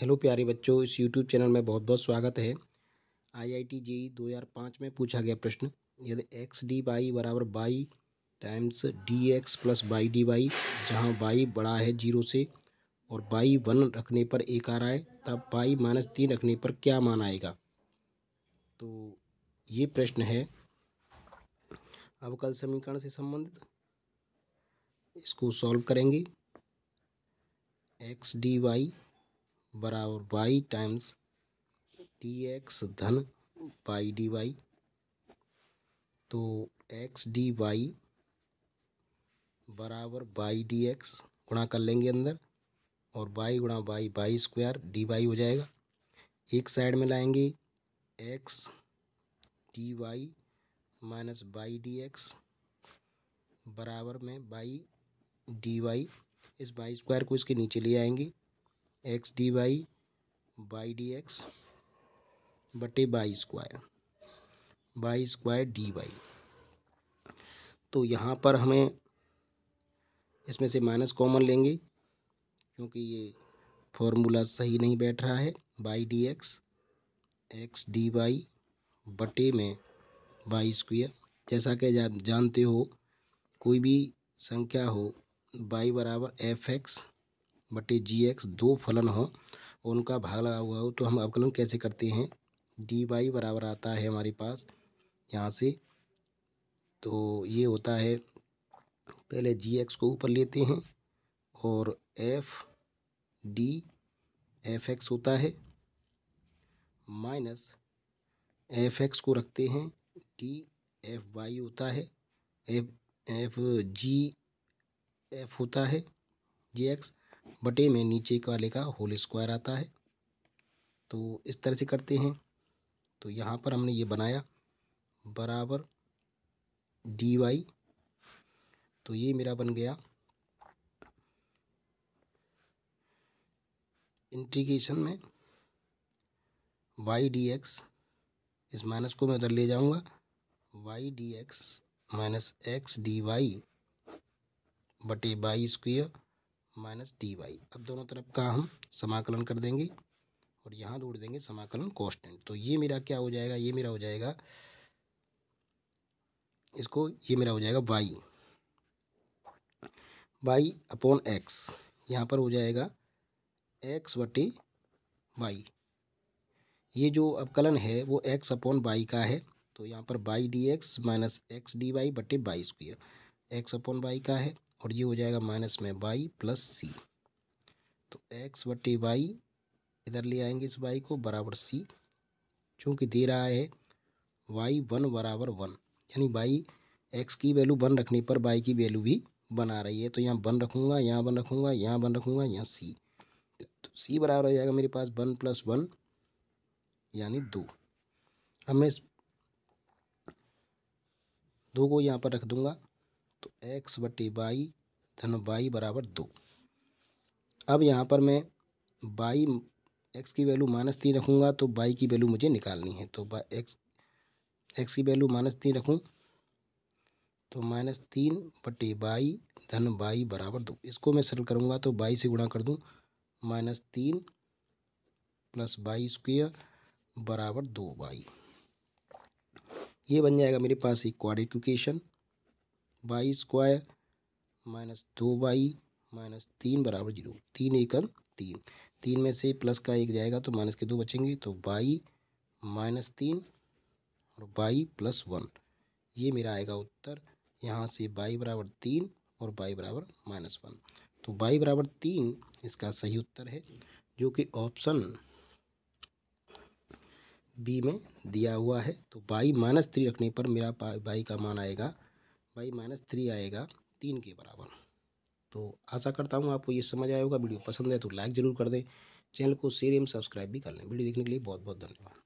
hello प्यारे बच्चों इस यूट्यूब चैनल में बहुत बहुत स्वागत है आई आई टी जी दो हज़ार पाँच में पूछा गया प्रश्न यदि एक्स डी वाई बराबर y times d x plus y d y जहाँ बाई बड़ा है जीरो से और बाई वन रखने पर एक आ रहा है तब बाई माइनस तीन रखने पर क्या मान आएगा तो ये प्रश्न है अवकल समीकरण से संबंधित इसको सॉल्व करेंगे एक्स डी वाई बराबर वाई टाइम्स टी एक्स धन वाई डी वाई तो एक्स डी वाई बराबर वाई डी एक्स गुणा कर लेंगे अंदर और वाई गुणा y y square d y हो जाएगा एक साइड में लाएंगे x d y minus y d x बराबर में वाई डी वाई इस वाई स्क्वायर को इसके नीचे ले आएंगे x d y y d x बटे by square y square d y तो यहाँ पर हमें इसमें से माइनस कॉमन लेंगे क्योंकि ये फॉर्मूला सही नहीं बैठ रहा है y d x x d y बटे में बाई स्क्वायर जैसा कि जानते हो कोई भी संख्या हो बाई बराबर एफ एक्स बटे जी एक्स दो फलन हो और उनका भाग लगा हुआ हो तो हम अवकलन कैसे करते हैं डी वाई बराबर आता है हमारे पास यहाँ से तो ये होता है पहले जी एक्स को ऊपर लेते हैं और एफ डी एफ एक्स होता है माइनस एफ एक्स को रखते हैं डी एफ वाई होता है एफ एफ जी एफ होता है जी एक्स बटे में नीचे वाले का होल स्क्वायर आता है तो इस तरह से करते हैं तो यहाँ पर हमने ये बनाया बराबर डी वाई तो ये मेरा बन गया इंटीग्रेशन में वाई डी एक्स इस माइनस को मैं उधर ले जाऊंगा y d x minus x d y बटे y square minus d y अब दोनों तरफ का हम समाकलन कर देंगे और यहाँ जोड़ देंगे समाकलन कॉन्स्टेंट तो ये मेरा क्या हो जाएगा ये मेरा हो जाएगा इसको ये मेरा हो जाएगा वाई वाई अपॉन एक्स यहाँ पर हो जाएगा एक्स वटे वाई ये जो अवकलन है वो एक्स अपॉन वाई का है तो यहाँ पर y d x minus x d y बटे y square x upon y का है और ये हो जाएगा माइनस में वाई प्लस सी तो एक्स बटे वाई इधर ले आएंगे इस वाई को बराबर सी चूँकि दे रहा है वाई वन बराबर वन यानी वाई एक्स की वैल्यू वन रखने पर वाई की वैल्यू भी वन आ रही है तो यहाँ वन रखूँगा यहाँ वन रखूँगा यहाँ वन रखूँगा यहाँ सी तो सी बराबर हो जाएगा मेरे पास वन प्लस वन यानी दो अब मैं इस दो को यहाँ पर रख दूँगा तो एक्स बटे बाई धन बाई बराबर दो अब यहाँ पर मैं बाई एक्स की वैल्यू माइनस तीन रखूँगा तो बाई की वैल्यू मुझे निकालनी है तो बा एक्स एक्स की वैल्यू माइनस तीन रखूँ तो माइनस तीन बटे बाई धन बाई बराबर दो इसको मैं सरल करूँगा तो बाई से गुणा कर दूँ माइनस तीन प्लस बाई स्क्वेयर बराबर दो बाई ये बन जाएगा मेरे पास एक quadratic equation y square minus दो बाई माइनस तीन बराबर जीरो तीन एकम तीन तीन में से प्लस का एक जाएगा तो माइनस के दो बचेंगे तो बाई माइनस तीन और बाई प्लस वन ये मेरा आएगा उत्तर यहाँ से बाई बराबर तीन और बाई बराबर माइनस वन तो बाई बराबर तीन इसका सही उत्तर है जो कि ऑप्शन बी में दिया हुआ है तो बाई माइनस थ्री रखने पर मेरा बाई का मान आएगा बाई माइनस थ्री आएगा तीन के बराबर तो आशा करता हूँ आपको ये समझ आया होगा वीडियो पसंद है तो लाइक ज़रूर कर दें चैनल को शेयर एवं सब्सक्राइब भी कर लें वीडियो देखने के लिए बहुत बहुत धन्यवाद